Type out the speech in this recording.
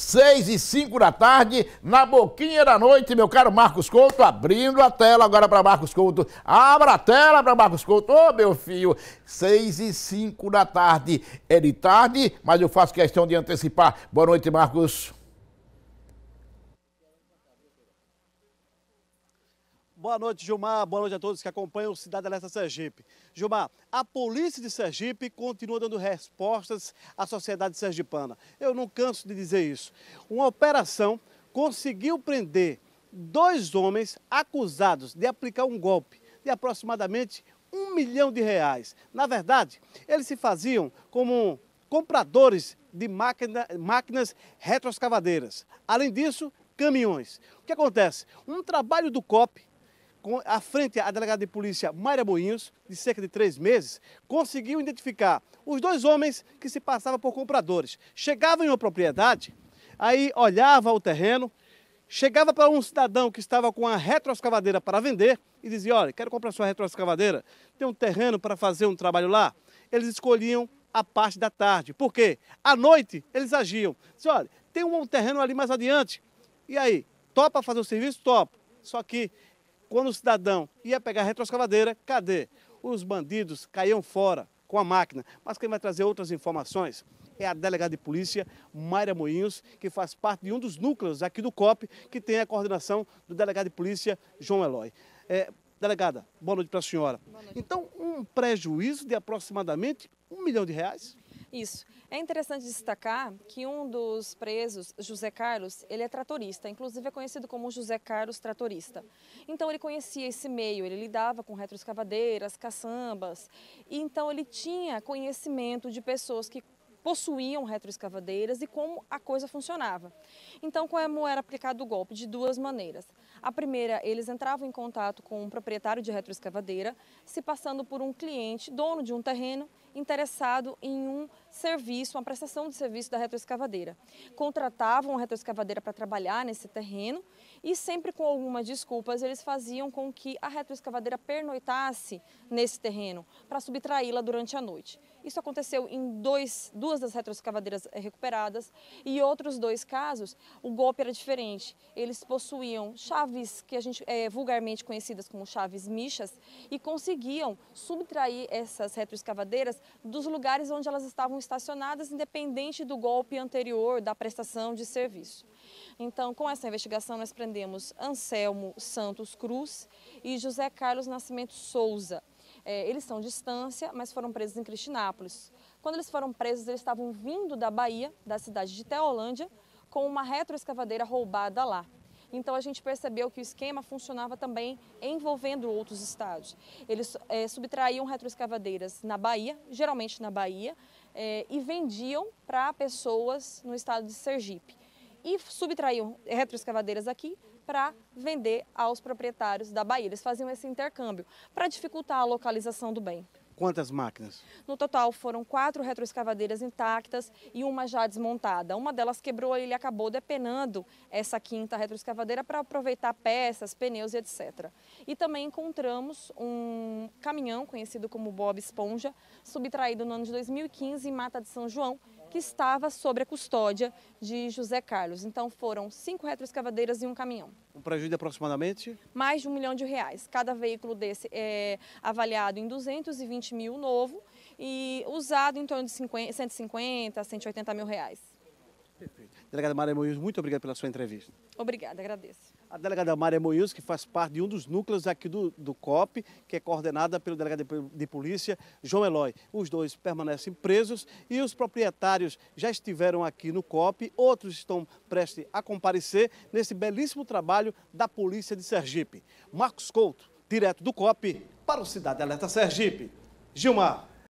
6 e 5 da tarde, na boquinha da noite, meu caro Marcos Couto, abrindo a tela agora para Marcos Couto. Abra a tela para Marcos Couto. Ô, oh, meu filho, 6 e 5 da tarde. É de tarde, mas eu faço questão de antecipar. Boa noite, Marcos. Boa noite, Gilmar. Boa noite a todos que acompanham o Cidade Alerta Sergipe. Gilmar, a polícia de Sergipe continua dando respostas à sociedade sergipana. Eu não canso de dizer isso. Uma operação conseguiu prender dois homens acusados de aplicar um golpe de aproximadamente um milhão de reais. Na verdade, eles se faziam como compradores de máquina, máquinas retroescavadeiras. Além disso, caminhões. O que acontece? Um trabalho do COP à frente à delegada de polícia Maria Boinhos, de cerca de três meses, conseguiu identificar os dois homens que se passavam por compradores. Chegavam em uma propriedade, aí olhava o terreno, chegava para um cidadão que estava com a retroescavadeira para vender e dizia, olha, quero comprar sua retroescavadeira, tem um terreno para fazer um trabalho lá. Eles escolhiam a parte da tarde. Por quê? À noite eles agiam. Dizia: olha, tem um terreno ali mais adiante. E aí, topa fazer o serviço? Topa. Só que quando o cidadão ia pegar a retroescavadeira, cadê? Os bandidos caíam fora com a máquina. Mas quem vai trazer outras informações é a delegada de polícia, Mayra Moinhos, que faz parte de um dos núcleos aqui do COP, que tem a coordenação do delegado de polícia, João Eloy. É, delegada, boa noite para a senhora. Então, um prejuízo de aproximadamente um milhão de reais? Isso. É interessante destacar que um dos presos, José Carlos, ele é tratorista, inclusive é conhecido como José Carlos Tratorista. Então ele conhecia esse meio, ele lidava com retroescavadeiras, caçambas, e então ele tinha conhecimento de pessoas que possuíam retroescavadeiras e como a coisa funcionava. Então, como era aplicado o golpe? De duas maneiras. A primeira, eles entravam em contato com um proprietário de retroescavadeira, se passando por um cliente, dono de um terreno, interessado em um serviço, uma prestação de serviço da retroescavadeira. Contratavam a retroescavadeira para trabalhar nesse terreno e sempre com algumas desculpas eles faziam com que a retroescavadeira pernoitasse nesse terreno para subtraí-la durante a noite. Isso aconteceu em dois, duas das retroescavadeiras recuperadas e outros dois casos o golpe era diferente. Eles possuíam chaves que a gente é vulgarmente conhecidas como chaves michas e conseguiam subtrair essas retroescavadeiras dos lugares onde elas estavam estacionadas, independente do golpe anterior da prestação de serviço. Então, com essa investigação, nós prendemos Anselmo Santos Cruz e José Carlos Nascimento Souza. É, eles são de distância, mas foram presos em Cristinápolis. Quando eles foram presos, eles estavam vindo da Bahia, da cidade de Teolândia, com uma retroescavadeira roubada lá. Então a gente percebeu que o esquema funcionava também envolvendo outros estados. Eles é, subtraíam retroescavadeiras na Bahia, geralmente na Bahia, é, e vendiam para pessoas no estado de Sergipe. E subtraíam retroescavadeiras aqui para vender aos proprietários da Bahia. Eles faziam esse intercâmbio para dificultar a localização do bem quantas máquinas? No total foram quatro retroescavadeiras intactas e uma já desmontada. Uma delas quebrou e ele acabou depenando essa quinta retroescavadeira para aproveitar peças, pneus e etc. E também encontramos um caminhão conhecido como Bob Esponja, subtraído no ano de 2015 em Mata de São João, que estava sobre a custódia de José Carlos. Então foram cinco retroescavadeiras e um caminhão. Um prejuízo de aproximadamente? Mais de um milhão de reais. Cada veículo desse é avaliado em 220 mil novo e usado em torno de 50, 150 a 180 mil reais. Delegada Maria Moiz, muito obrigado pela sua entrevista. Obrigada, agradeço. A delegada Maria Moiz, que faz parte de um dos núcleos aqui do, do COP, que é coordenada pelo delegado de, de polícia, João Eloy. Os dois permanecem presos e os proprietários já estiveram aqui no COP, outros estão prestes a comparecer nesse belíssimo trabalho da Polícia de Sergipe. Marcos Couto, direto do COP, para o Cidade Alerta Sergipe. Gilmar.